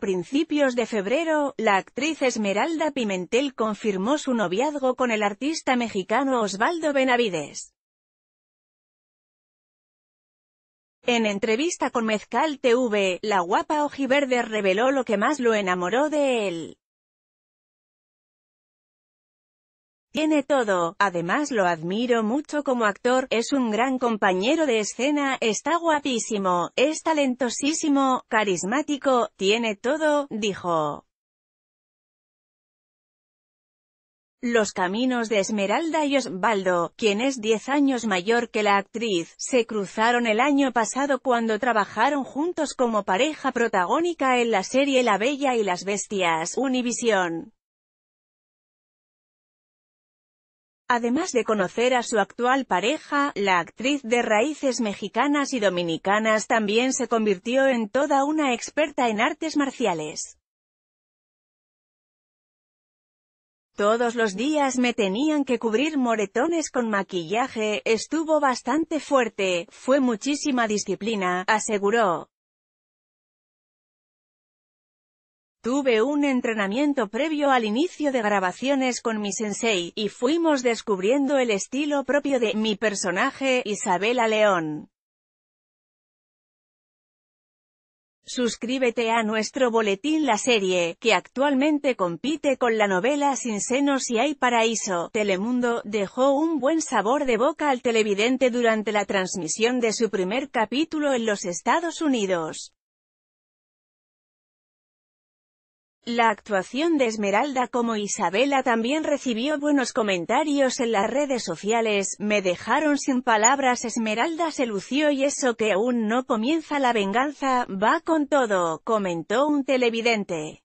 principios de febrero, la actriz Esmeralda Pimentel confirmó su noviazgo con el artista mexicano Osvaldo Benavides. En entrevista con Mezcal TV, la guapa ojiverde reveló lo que más lo enamoró de él. Tiene todo, además lo admiro mucho como actor, es un gran compañero de escena, está guapísimo, es talentosísimo, carismático, tiene todo, dijo. Los caminos de Esmeralda y Osvaldo, quien es 10 años mayor que la actriz, se cruzaron el año pasado cuando trabajaron juntos como pareja protagónica en la serie La Bella y las Bestias, Univision. Además de conocer a su actual pareja, la actriz de raíces mexicanas y dominicanas también se convirtió en toda una experta en artes marciales. Todos los días me tenían que cubrir moretones con maquillaje, estuvo bastante fuerte, fue muchísima disciplina, aseguró. Tuve un entrenamiento previo al inicio de grabaciones con mi sensei, y fuimos descubriendo el estilo propio de mi personaje, Isabela León. Suscríbete a nuestro boletín La Serie, que actualmente compite con la novela Sin senos y hay paraíso. Telemundo, dejó un buen sabor de boca al televidente durante la transmisión de su primer capítulo en los Estados Unidos. La actuación de Esmeralda como Isabela también recibió buenos comentarios en las redes sociales, me dejaron sin palabras Esmeralda se lució y eso que aún no comienza la venganza, va con todo, comentó un televidente.